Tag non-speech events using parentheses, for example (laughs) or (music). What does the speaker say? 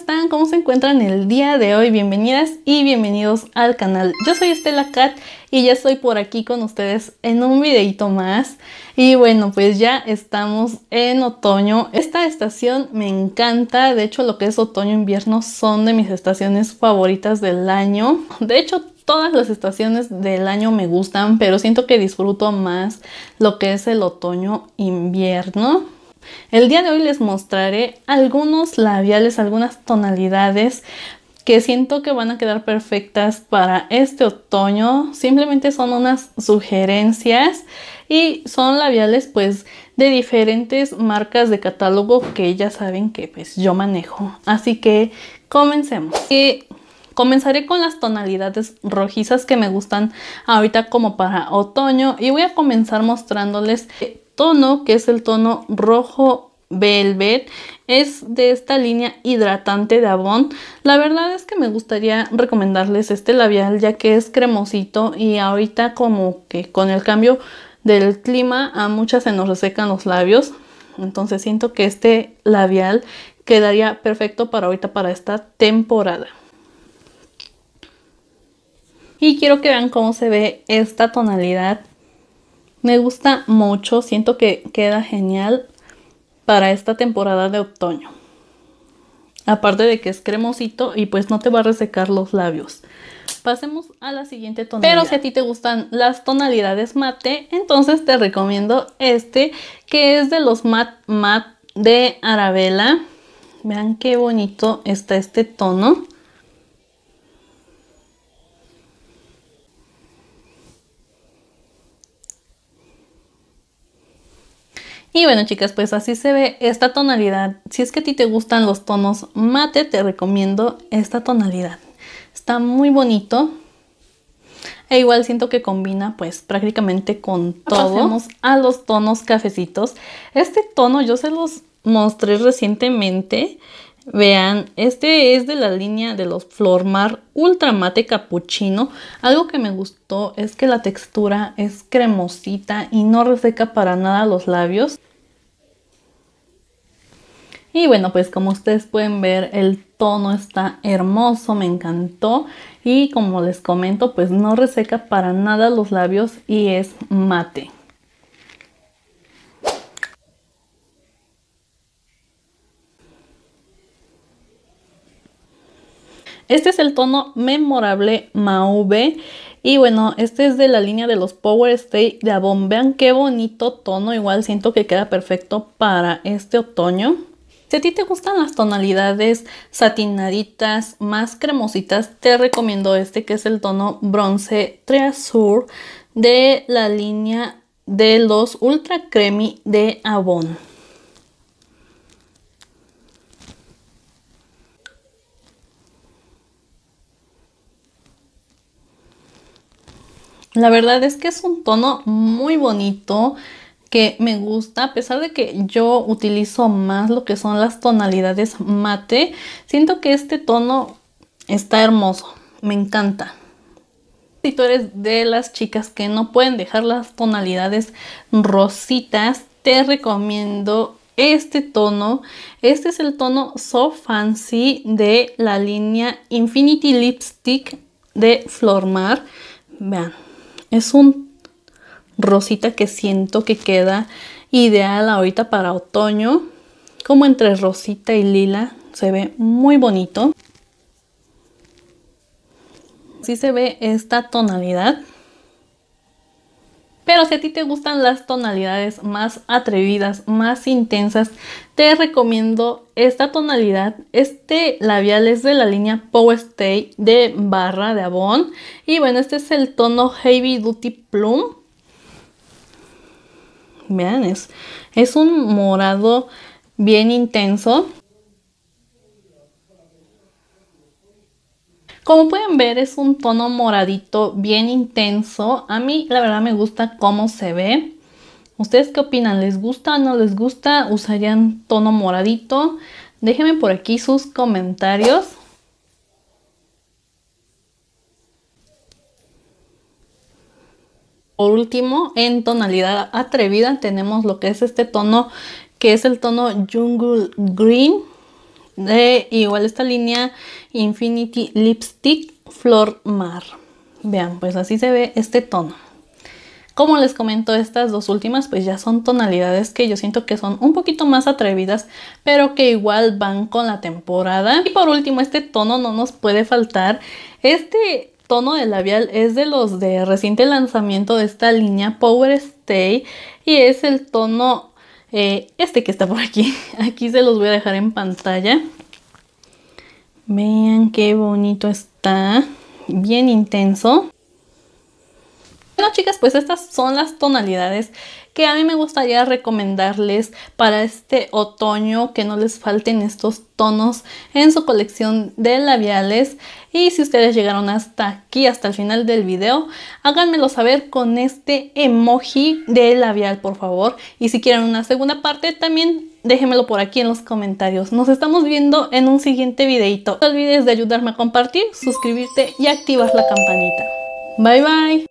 están? ¿Cómo se encuentran el día de hoy? Bienvenidas y bienvenidos al canal. Yo soy Estela Cat y ya estoy por aquí con ustedes en un videito más. Y bueno, pues ya estamos en otoño. Esta estación me encanta. De hecho, lo que es otoño e invierno son de mis estaciones favoritas del año. De hecho, todas las estaciones del año me gustan, pero siento que disfruto más lo que es el otoño-invierno. El día de hoy les mostraré algunos labiales, algunas tonalidades que siento que van a quedar perfectas para este otoño. Simplemente son unas sugerencias y son labiales pues de diferentes marcas de catálogo que ya saben que pues yo manejo. Así que comencemos. Y Comenzaré con las tonalidades rojizas que me gustan ahorita como para otoño y voy a comenzar mostrándoles que es el tono rojo velvet, es de esta línea hidratante de abón La verdad es que me gustaría recomendarles este labial ya que es cremosito y ahorita como que con el cambio del clima a muchas se nos resecan los labios. Entonces siento que este labial quedaría perfecto para ahorita para esta temporada. Y quiero que vean cómo se ve esta tonalidad me gusta mucho, siento que queda genial para esta temporada de otoño. Aparte de que es cremosito y pues no te va a resecar los labios. Pasemos a la siguiente tonalidad. Pero si a ti te gustan las tonalidades mate, entonces te recomiendo este que es de los matte matte de Arabella. Vean qué bonito está este tono. Y bueno chicas, pues así se ve esta tonalidad. Si es que a ti te gustan los tonos mate, te recomiendo esta tonalidad. Está muy bonito. E igual siento que combina pues prácticamente con todo. Pasemos a los tonos cafecitos. Este tono yo se los mostré recientemente Vean, este es de la línea de los Flormar Ultra Mate Cappuccino. Algo que me gustó es que la textura es cremosita y no reseca para nada los labios. Y bueno, pues como ustedes pueden ver, el tono está hermoso, me encantó. Y como les comento, pues no reseca para nada los labios y es mate. Este es el tono memorable Mauve. Y bueno, este es de la línea de los Power Stay de Avon. Vean qué bonito tono. Igual siento que queda perfecto para este otoño. Si a ti te gustan las tonalidades satinaditas, más cremositas, te recomiendo este que es el tono bronce Treasure de la línea de los Ultra Creamy de Avon. La verdad es que es un tono muy bonito que me gusta, a pesar de que yo utilizo más lo que son las tonalidades mate, siento que este tono está hermoso, me encanta. Si tú eres de las chicas que no pueden dejar las tonalidades rositas, te recomiendo este tono. Este es el tono So Fancy de la línea Infinity Lipstick de Flormar. Vean, es un rosita que siento que queda ideal ahorita para otoño. Como entre rosita y lila. Se ve muy bonito. Sí se ve esta tonalidad si a ti te gustan las tonalidades más atrevidas, más intensas, te recomiendo esta tonalidad. Este labial es de la línea Power Stay de barra de Avon. Y bueno, este es el tono Heavy Duty Plum. Vean, es un morado bien intenso. Como pueden ver es un tono moradito bien intenso. A mí la verdad me gusta cómo se ve. ¿Ustedes qué opinan? ¿Les gusta o no les gusta? ¿Usarían tono moradito? Déjenme por aquí sus comentarios. Por último, en tonalidad atrevida tenemos lo que es este tono, que es el tono Jungle Green de igual esta línea Infinity Lipstick Flor Mar. Vean, pues así se ve este tono. Como les comento, estas dos últimas pues ya son tonalidades que yo siento que son un poquito más atrevidas, pero que igual van con la temporada. Y por último, este tono no nos puede faltar. Este tono de labial es de los de reciente lanzamiento de esta línea Power Stay y es el tono eh, este que está por aquí. (laughs) Aquí se los voy a dejar en pantalla. Vean qué bonito está. Bien intenso. Bueno chicas, pues estas son las tonalidades que a mí me gustaría recomendarles para este otoño, que no les falten estos tonos en su colección de labiales. Y si ustedes llegaron hasta aquí, hasta el final del video, háganmelo saber con este emoji de labial, por favor. Y si quieren una segunda parte, también déjenmelo por aquí en los comentarios. Nos estamos viendo en un siguiente videito. No olvides de ayudarme a compartir, suscribirte y activar la campanita. Bye bye.